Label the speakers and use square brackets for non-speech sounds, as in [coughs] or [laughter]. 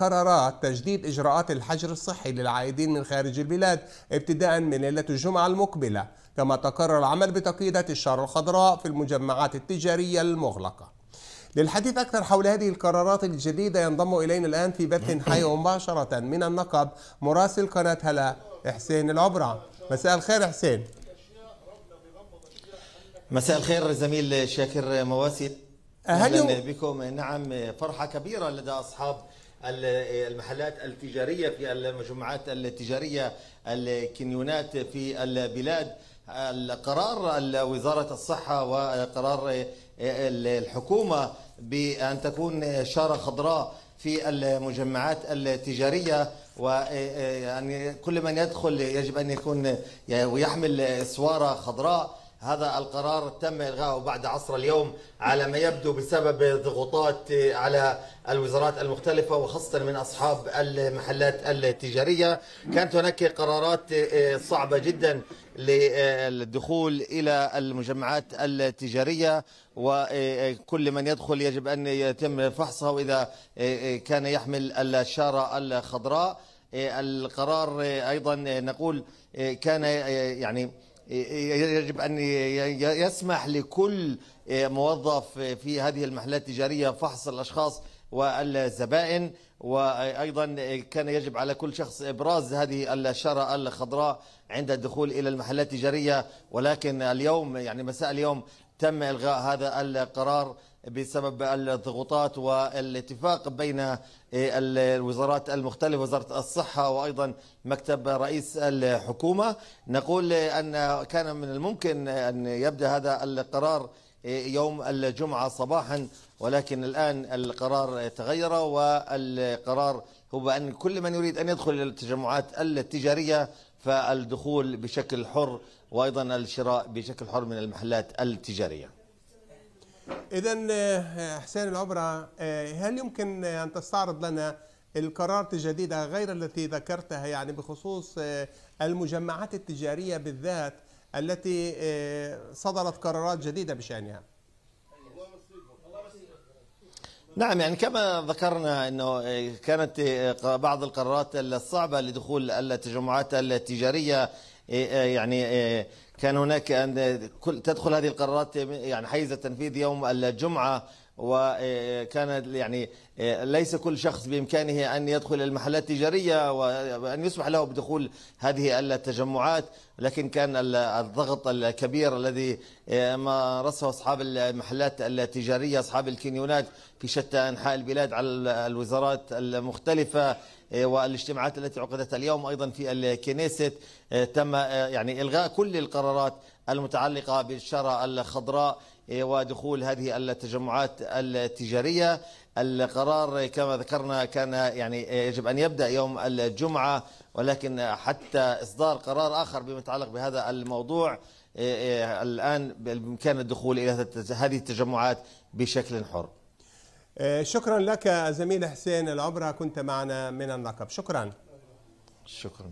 Speaker 1: قرارات تجديد إجراءات الحجر الصحي للعائدين من خارج البلاد ابتداء من ليلة الجمعة المقبلة كما تقرر العمل بتقييدات الشارة الخضراء في المجمعات التجارية المغلقة للحديث أكثر حول هذه القرارات الجديدة ينضم إلينا الآن في بث [coughs] حي مباشرة من النقب مراسل قناة هلا حسين العبرة مساء الخير حسين مساء الخير زميل شاكر
Speaker 2: مواسي أهلا بكم نعم فرحة كبيرة لدى أصحاب المحلات التجارية في المجمعات التجارية الكنيونات في البلاد القرار وزارة الصحة وقرار الحكومة بأن تكون شارة خضراء في المجمعات التجارية وكل كل من يدخل يجب أن يكون يعني، ويحمل سوارة خضراء هذا القرار تم إلغائه بعد عصر اليوم على ما يبدو بسبب ضغوطات على الوزارات المختلفة وخاصة من أصحاب المحلات التجارية كانت هناك قرارات صعبة جدا للدخول إلى المجمعات التجارية وكل من يدخل يجب أن يتم فحصه وإذا كان يحمل الشارة الخضراء القرار أيضا نقول كان يعني يجب أن يسمح لكل آه، موظف آه، في هذه المحلات التجارية فحص الأشخاص والزبائن وايضا آه، كان يجب على كل شخص ابراز هذه الشاره الخضراء عند الدخول الى المحلات التجاريه ولكن اليوم يعني مساء اليوم تم إلغاء هذا القرار بسبب الضغوطات والاتفاق بين الوزارات المختلفة وزارة الصحة وأيضا مكتب رئيس الحكومة نقول أن كان من الممكن أن يبدأ هذا القرار يوم الجمعة صباحا ولكن الآن القرار تغير والقرار هو أن كل من يريد أن يدخل الى التجمعات التجارية فالدخول بشكل حر وأيضا الشراء بشكل حر من المحلات التجارية
Speaker 1: إذا آه، حسين العبرة آه، هل يمكن آه، أن تستعرض لنا القرارات الجديدة غير التي ذكرتها يعني بخصوص المجمعات التجارية بالذات التي صدرت قرارات جديدة بشأنها نعم يعني كما ذكرنا انه إيه، كانت
Speaker 2: إيه، بعض القرارات الصعبه لدخول التجمعات التجاريه إيه، يعني كان هناك ان تدخل هذه القرارات يعني حيز التنفيذ يوم الجمعه وكان آه، يعني آه، ليس كل شخص بامكانه ان يدخل المحلات التجاريه وان يسمح له بدخول هذه التجمعات لكن كان الضغط الكبير الذي آه، مارسه اصحاب المحلات التجاريه اصحاب الكنيونات في شتى انحاء البلاد على الوزارات المختلفه والاجتماعات التي عقدت اليوم ايضا في الكنيست تم يعني الغاء كل القرارات المتعلقة بالشارة الخضراء إيه، ودخول هذه التجمعات التجارية القرار كما ذكرنا كان يعني إيه، يجب أن يبدأ يوم الجمعة ولكن حتى إصدار قرار آخر بما يتعلق بهذا الموضوع إيه، الآن بإمكان الدخول إلى هذه التجمعات
Speaker 1: بشكل حر شكرا لك زميل حسين العبرة كنت معنا من النقب شكرا
Speaker 2: شكرا